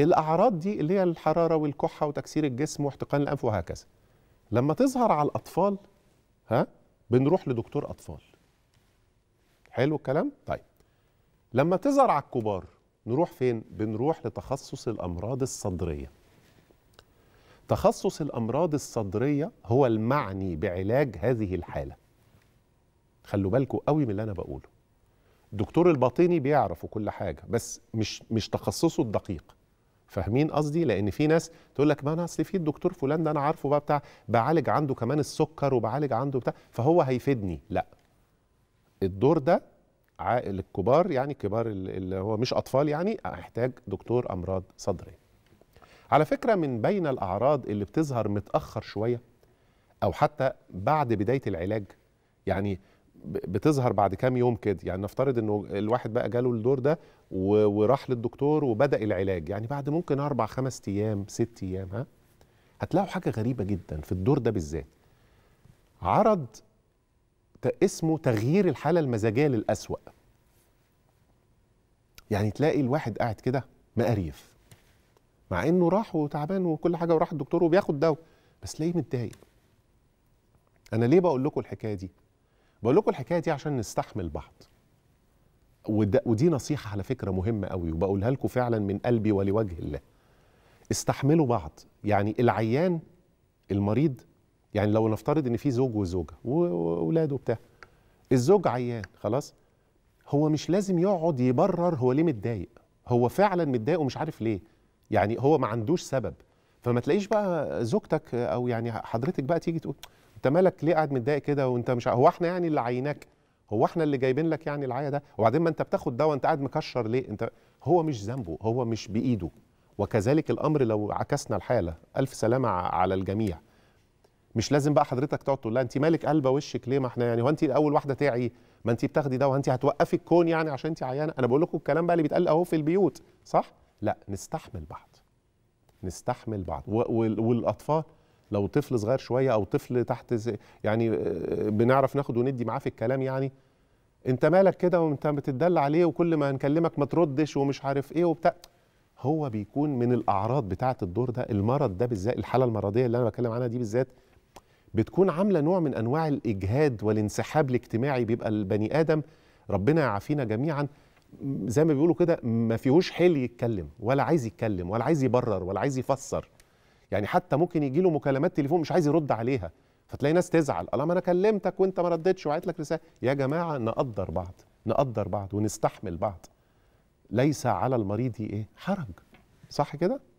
الاعراض دي اللي هي الحراره والكحه وتكسير الجسم واحتقان الانف وهكذا لما تظهر على الاطفال ها بنروح لدكتور اطفال حلو الكلام طيب لما تظهر على الكبار نروح فين بنروح لتخصص الامراض الصدريه تخصص الامراض الصدريه هو المعني بعلاج هذه الحاله خلوا بالكم قوي من اللي انا بقوله الدكتور الباطني بيعرف كل حاجه بس مش مش تخصصه الدقيق فاهمين قصدي لان في ناس تقول لك ما انا اصل في الدكتور فلان ده انا عارفه بقى بتاع بعالج عنده كمان السكر وبعالج عنده بتاع فهو هيفيدني لا الدور ده عائل الكبار يعني كبار اللي هو مش اطفال يعني احتاج دكتور امراض صدريه على فكره من بين الاعراض اللي بتظهر متاخر شويه او حتى بعد بدايه العلاج يعني بتظهر بعد كام يوم كده يعني نفترض انه الواحد بقى جاله الدور ده وراح للدكتور وبدا العلاج يعني بعد ممكن اربع خمس ايام ست ايام ها هتلاقوا حاجه غريبه جدا في الدور ده بالذات عرض اسمه تغيير الحاله المزاجيه للاسوا يعني تلاقي الواحد قاعد كده مقريف مع انه راح وتعبان وكل حاجه وراح الدكتور وبياخد دواء بس ليه متضايق انا ليه بقول لكم الحكايه دي بقول لكم الحكايه دي عشان نستحمل بعض ودي نصيحه على فكره مهمه قوي وبقولها لكم فعلا من قلبي ولوجه الله استحملوا بعض يعني العيان المريض يعني لو نفترض ان في زوج وزوجه واولاده وبتاع الزوج عيان خلاص هو مش لازم يقعد يبرر هو ليه متضايق هو فعلا متضايق ومش عارف ليه يعني هو ما عندوش سبب فما تلاقيش بقى زوجتك او يعني حضرتك بقى تيجي تقول انت مالك ليه قاعد متضايق كده وانت مش هو احنا يعني اللي عيناك هو احنا اللي جايبين لك يعني العيا ده وبعدين ما انت بتاخد دواء انت قاعد مكشر ليه انت هو مش ذنبه هو مش بايده وكذلك الامر لو عكسنا الحاله الف سلامه على الجميع مش لازم بقى حضرتك تقعد تقول لها انت مالك قلبه وشك ليه ما احنا يعني هو انت اول واحده تعي ما انت بتاخدي ده انت هتوقفي الكون يعني عشان انت عيانه انا بقول لكم الكلام بقى اللي بيتقال اهو في البيوت صح لا نستحمل بعض نستحمل بعض والاطفال لو طفل صغير شويه او طفل تحت يعني آه، بنعرف ناخد وندي معاه في الكلام يعني انت مالك كده وانت بتتدلع عليه وكل ما هنكلمك ما تردش ومش عارف ايه وبتاع هو بيكون من الاعراض بتاعه الدور ده المرض ده بالذات الحاله المرضيه اللي انا بتكلم عنها دي بالذات بتكون عامله نوع من انواع الاجهاد والانسحاب الاجتماعي بيبقى البني ادم ربنا يعافينا جميعا زي ما بيقولوا كده ما فيهوش حيل يتكلم ولا عايز يتكلم ولا عايز يبرر ولا عايز يفسر يعني حتى ممكن يجي له مكالمات تليفون مش عايز يرد عليها فتلاقي ناس تزعل الله ما انا كلمتك وانت ما ردتش وعيت لك رساله يا جماعه نقدر بعض نقدر بعض ونستحمل بعض ليس على المريض ايه حرج صح كده